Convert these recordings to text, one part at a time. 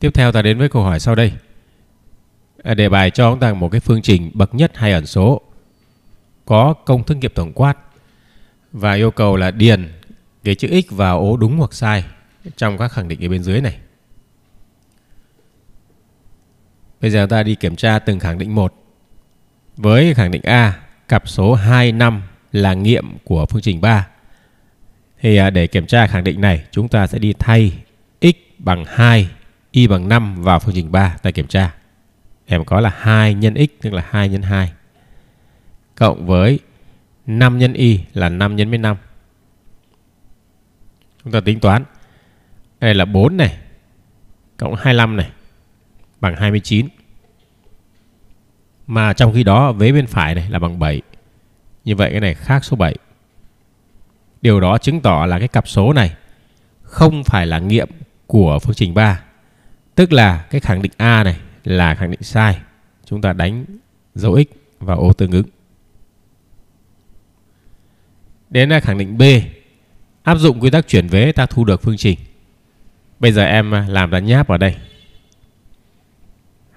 Tiếp theo ta đến với câu hỏi sau đây. À, Đề bài cho chúng ta một cái phương trình bậc nhất hai ẩn số có công thức nghiệp tổng quát và yêu cầu là điền cái chữ x vào ố đúng hoặc sai trong các khẳng định ở bên dưới này. Bây giờ ta đi kiểm tra từng khẳng định một. Với khẳng định A, cặp số 2, 5 là nghiệm của phương trình 3. Thì à, để kiểm tra khẳng định này, chúng ta sẽ đi thay x bằng 2 y bằng 5 vào phương trình 3 tại kiểm tra. Em có là 2 nhân x tức là 2 nhân 2 cộng với 5 nhân y là 5 nhân với 5. Chúng ta tính toán. Đây là 4 này cộng 25 này bằng 29. Mà trong khi đó vế bên phải này là bằng 7. Như vậy cái này khác số 7. Điều đó chứng tỏ là cái cặp số này không phải là nghiệm của phương trình 3 Tức là cái khẳng định A này là khẳng định sai. Chúng ta đánh dấu x vào ô tương ứng. Đến là khẳng định B. Áp dụng quy tắc chuyển vế ta thu được phương trình. Bây giờ em à, làm ra nháp vào đây.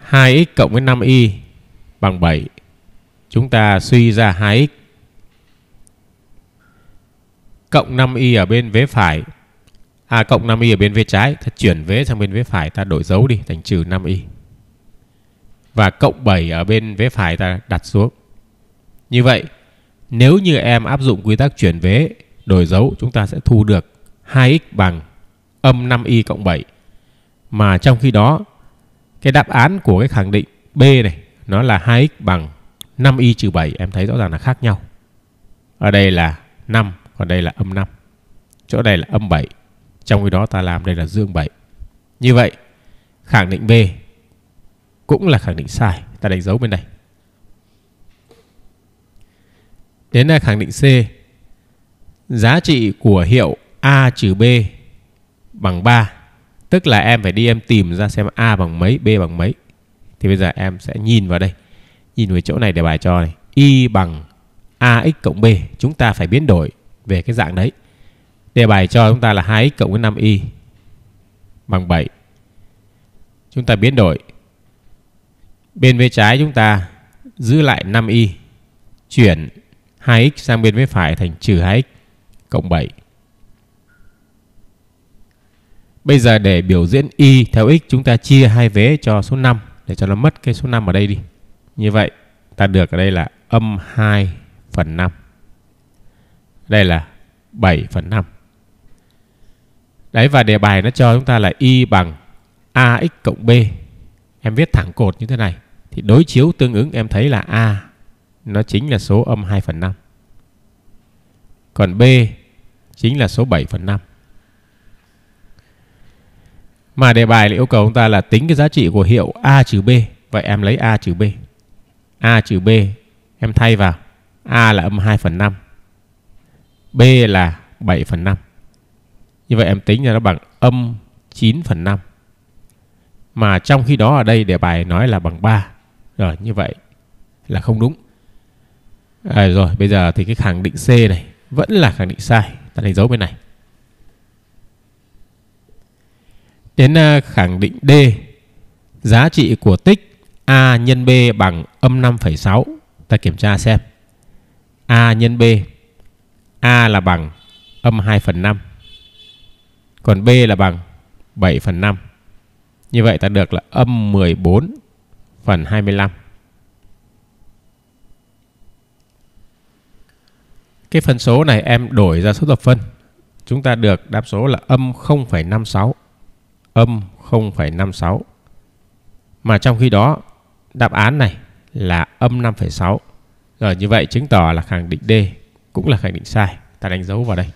2x cộng với 5y bằng 7. Chúng ta suy ra 2x. Cộng 5y ở bên vế phải A cộng 5y ở bên vế trái ta chuyển vế sang bên vế phải ta đổi dấu đi thành trừ 5y. Và cộng 7 ở bên vế phải ta đặt xuống. Như vậy nếu như em áp dụng quy tắc chuyển vế đổi dấu chúng ta sẽ thu được 2x bằng âm 5y cộng 7. Mà trong khi đó cái đáp án của cái khẳng định B này nó là 2x bằng 5y trừ 7 em thấy rõ ràng là khác nhau. Ở đây là 5, còn đây là âm 5. Chỗ này là âm 7. Trong khi đó ta làm đây là dương 7. Như vậy, khẳng định B cũng là khẳng định sai. Ta đánh dấu bên này. Đến là khẳng định C. Giá trị của hiệu A trừ B bằng 3. Tức là em phải đi em tìm ra xem A bằng mấy, B bằng mấy. Thì bây giờ em sẽ nhìn vào đây. Nhìn về chỗ này để bài cho này. Y bằng AX cộng B. Chúng ta phải biến đổi về cái dạng đấy. Đề bài cho chúng ta là 2x cộng với 5y bằng 7. Chúng ta biến đổi. Bên phía trái chúng ta giữ lại 5y, chuyển 2x sang bên phía phải thành trừ 2x cộng 7. Bây giờ để biểu diễn y theo x chúng ta chia hai vế cho số 5 để cho nó mất cái số 5 ở đây đi. Như vậy ta được ở đây là âm 2 phần 5. Đây là 7 phần 5. Đấy và đề bài nó cho chúng ta là Y bằng AX cộng B. Em viết thẳng cột như thế này. Thì đối chiếu tương ứng em thấy là A nó chính là số âm 2 phần 5. Còn B chính là số 7 phần 5. Mà đề bài lại yêu cầu chúng ta là tính cái giá trị của hiệu A trừ B. Vậy em lấy A trừ B. A trừ B em thay vào A là âm 2 phần 5. B là 7 phần 5. Như vậy em tính ra nó bằng âm 9 phần 5. Mà trong khi đó ở đây đề bài nói là bằng 3. Rồi như vậy là không đúng. À, rồi bây giờ thì cái khẳng định C này vẫn là khẳng định sai. Ta đánh dấu bên này. Đến à, khẳng định D. Giá trị của tích A nhân B bằng âm 5,6. Ta kiểm tra xem. A nhân B. A là bằng âm 2 phần 5. Còn B là bằng 7 phần 5. Như vậy ta được là âm 14 phần 25. Cái phần số này em đổi ra số thập phân. Chúng ta được đáp số là âm 0,56. Âm 0,56. Mà trong khi đó đáp án này là âm 5,6. Rồi như vậy chứng tỏ là khẳng định D cũng là khẳng định sai. Ta đánh dấu vào đây.